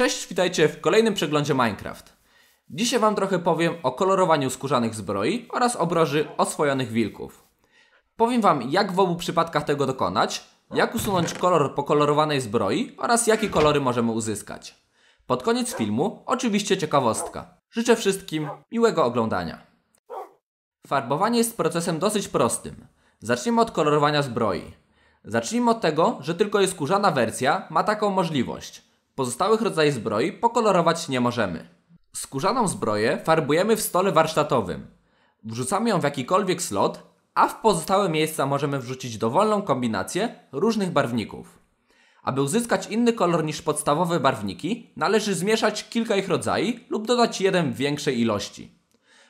Cześć, witajcie w kolejnym przeglądzie Minecraft. Dzisiaj Wam trochę powiem o kolorowaniu skórzanych zbroi oraz obroży oswojonych wilków. Powiem Wam jak w obu przypadkach tego dokonać, jak usunąć kolor pokolorowanej zbroi oraz jakie kolory możemy uzyskać. Pod koniec filmu oczywiście ciekawostka. Życzę wszystkim miłego oglądania. Farbowanie jest procesem dosyć prostym. Zacznijmy od kolorowania zbroi. Zacznijmy od tego, że tylko jej skórzana wersja ma taką możliwość – Pozostałych rodzajów zbroi pokolorować nie możemy. Skórzaną zbroję farbujemy w stole warsztatowym. Wrzucamy ją w jakikolwiek slot, a w pozostałe miejsca możemy wrzucić dowolną kombinację różnych barwników. Aby uzyskać inny kolor niż podstawowe barwniki, należy zmieszać kilka ich rodzajów lub dodać jeden w większej ilości.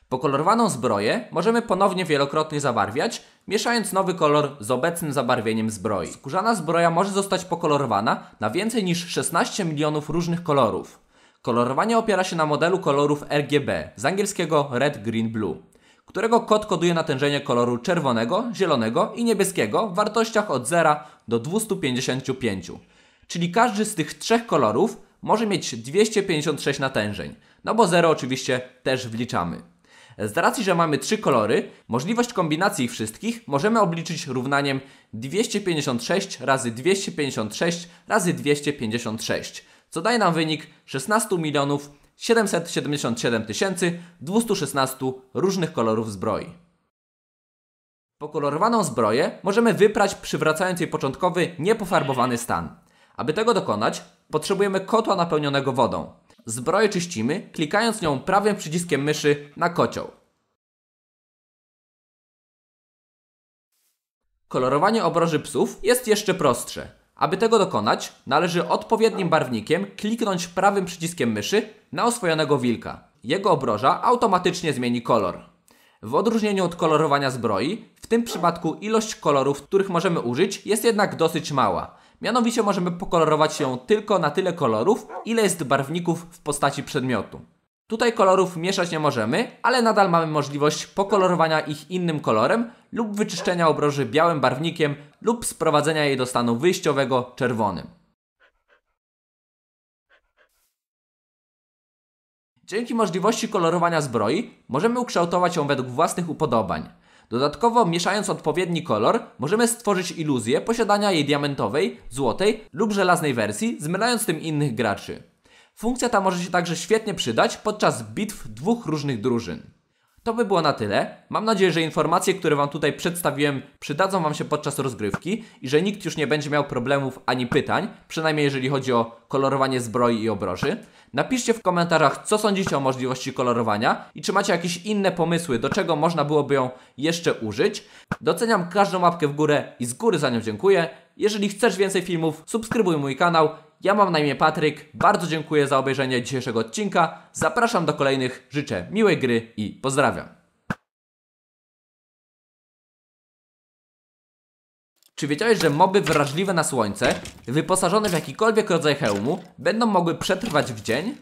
Pokolorowaną zbroję możemy ponownie wielokrotnie zawarwiać, mieszając nowy kolor z obecnym zabarwieniem zbroi. Skórzana zbroja może zostać pokolorowana na więcej niż 16 milionów różnych kolorów. Kolorowanie opiera się na modelu kolorów RGB, z angielskiego Red, Green, Blue, którego kod koduje natężenie koloru czerwonego, zielonego i niebieskiego w wartościach od 0 do 255. Czyli każdy z tych trzech kolorów może mieć 256 natężeń, no bo 0 oczywiście też wliczamy. Z racji, że mamy trzy kolory, możliwość kombinacji ich wszystkich możemy obliczyć równaniem 256 razy 256 razy 256, co daje nam wynik 16 milionów 777 216 różnych kolorów zbroi. Pokolorowaną zbroję możemy wyprać przywracając jej początkowy, niepofarbowany stan. Aby tego dokonać, potrzebujemy kotła napełnionego wodą. Zbroję czyścimy, klikając nią prawym przyciskiem myszy na kocioł. Kolorowanie obroży psów jest jeszcze prostsze. Aby tego dokonać, należy odpowiednim barwnikiem kliknąć prawym przyciskiem myszy na oswojonego wilka. Jego obroża automatycznie zmieni kolor. W odróżnieniu od kolorowania zbroi, w tym przypadku ilość kolorów, których możemy użyć jest jednak dosyć mała. Mianowicie możemy pokolorować ją tylko na tyle kolorów, ile jest barwników w postaci przedmiotu. Tutaj kolorów mieszać nie możemy, ale nadal mamy możliwość pokolorowania ich innym kolorem lub wyczyszczenia obroży białym barwnikiem lub sprowadzenia jej do stanu wyjściowego czerwonym. Dzięki możliwości kolorowania zbroi możemy ukształtować ją według własnych upodobań. Dodatkowo mieszając odpowiedni kolor możemy stworzyć iluzję posiadania jej diamentowej, złotej lub żelaznej wersji, zmylając tym innych graczy. Funkcja ta może się także świetnie przydać podczas bitw dwóch różnych drużyn. To by było na tyle. Mam nadzieję, że informacje, które Wam tutaj przedstawiłem, przydadzą Wam się podczas rozgrywki i że nikt już nie będzie miał problemów ani pytań, przynajmniej jeżeli chodzi o kolorowanie zbroi i obroży. Napiszcie w komentarzach, co sądzicie o możliwości kolorowania i czy macie jakieś inne pomysły, do czego można byłoby ją jeszcze użyć. Doceniam każdą łapkę w górę i z góry za nią dziękuję. Jeżeli chcesz więcej filmów, subskrybuj mój kanał ja mam na imię Patryk, bardzo dziękuję za obejrzenie dzisiejszego odcinka. Zapraszam do kolejnych, życzę miłej gry i pozdrawiam. Czy wiedziałeś, że moby wrażliwe na słońce, wyposażone w jakikolwiek rodzaj hełmu, będą mogły przetrwać w dzień?